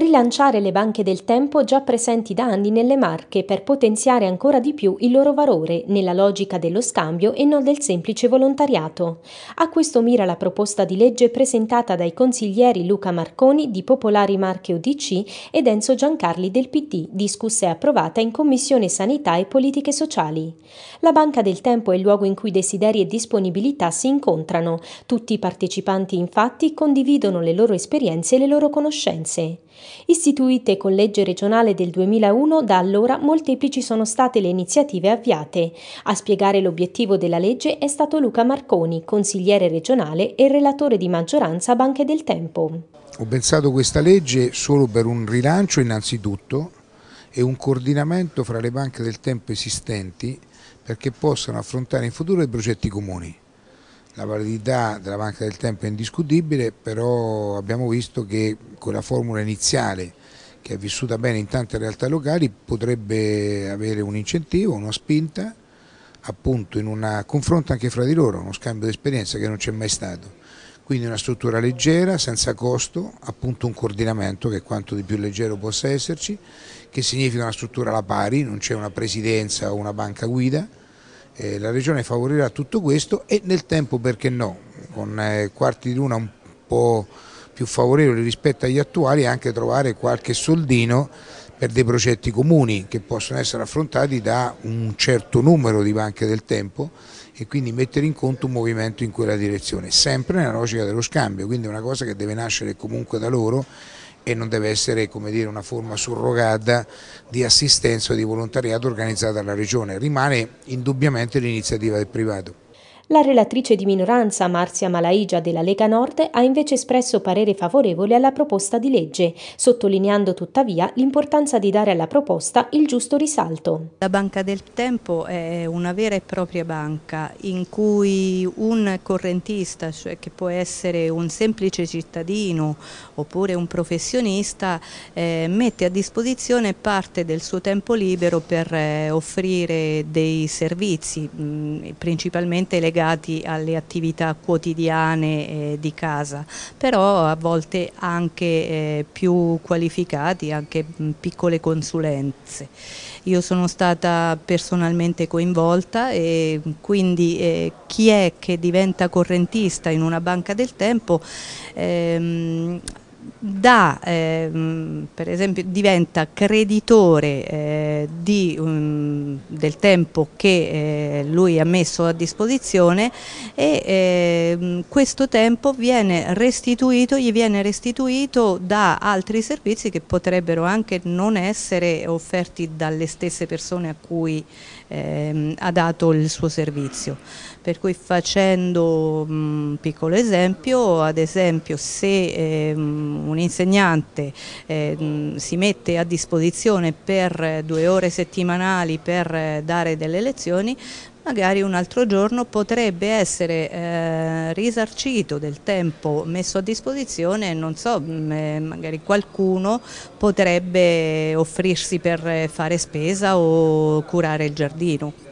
rilanciare le banche del tempo già presenti da anni nelle Marche per potenziare ancora di più il loro valore nella logica dello scambio e non del semplice volontariato. A questo mira la proposta di legge presentata dai consiglieri Luca Marconi di Popolari Marche UDC ed Enzo Giancarli del PD, discussa e approvata in Commissione Sanità e Politiche Sociali. La banca del tempo è il luogo in cui desideri e disponibilità si incontrano. Tutti i partecipanti infatti condividono le loro esperienze e le loro conoscenze. Istituite con legge regionale del 2001, da allora molteplici sono state le iniziative avviate. A spiegare l'obiettivo della legge è stato Luca Marconi, consigliere regionale e relatore di maggioranza Banche del Tempo. Ho pensato questa legge solo per un rilancio innanzitutto e un coordinamento fra le banche del tempo esistenti perché possano affrontare in futuro i progetti comuni la validità della banca del tempo è indiscutibile, però abbiamo visto che quella formula iniziale che è vissuta bene in tante realtà locali potrebbe avere un incentivo, una spinta appunto in un confronto anche fra di loro, uno scambio di esperienza che non c'è mai stato. Quindi una struttura leggera, senza costo, appunto un coordinamento che è quanto di più leggero possa esserci, che significa una struttura alla pari, non c'è una presidenza o una banca guida, eh, la Regione favorirà tutto questo e nel tempo perché no, con eh, quarti di luna un po' più favorevoli rispetto agli attuali anche trovare qualche soldino per dei progetti comuni che possono essere affrontati da un certo numero di banche del tempo e quindi mettere in conto un movimento in quella direzione, sempre nella logica dello scambio, quindi è una cosa che deve nascere comunque da loro e non deve essere dire, una forma surrogata di assistenza o di volontariato organizzata dalla Regione, rimane indubbiamente l'iniziativa del privato. La relatrice di minoranza Marzia Malaigia della Lega Nord ha invece espresso parere favorevole alla proposta di legge, sottolineando tuttavia l'importanza di dare alla proposta il giusto risalto. La Banca del Tempo è una vera e propria banca in cui un correntista, cioè che può essere un semplice cittadino oppure un professionista, eh, mette a disposizione parte del suo tempo libero per eh, offrire dei servizi, mm, principalmente legati legati alle attività quotidiane eh, di casa, però a volte anche eh, più qualificati, anche piccole consulenze. Io sono stata personalmente coinvolta e quindi eh, chi è che diventa correntista in una banca del tempo ehm, da, eh, per esempio, diventa creditore eh, di, um, del tempo che eh, lui ha messo a disposizione e ehm, questo tempo viene restituito, gli viene restituito da altri servizi che potrebbero anche non essere offerti dalle stesse persone a cui ehm, ha dato il suo servizio. Per cui facendo mm, un piccolo esempio, ad esempio se ehm, un insegnante eh, si mette a disposizione per due ore settimanali per eh, dare delle lezioni, magari un altro giorno potrebbe essere eh, risarcito del tempo messo a disposizione, non so, eh, magari qualcuno potrebbe offrirsi per fare spesa o curare il giardino.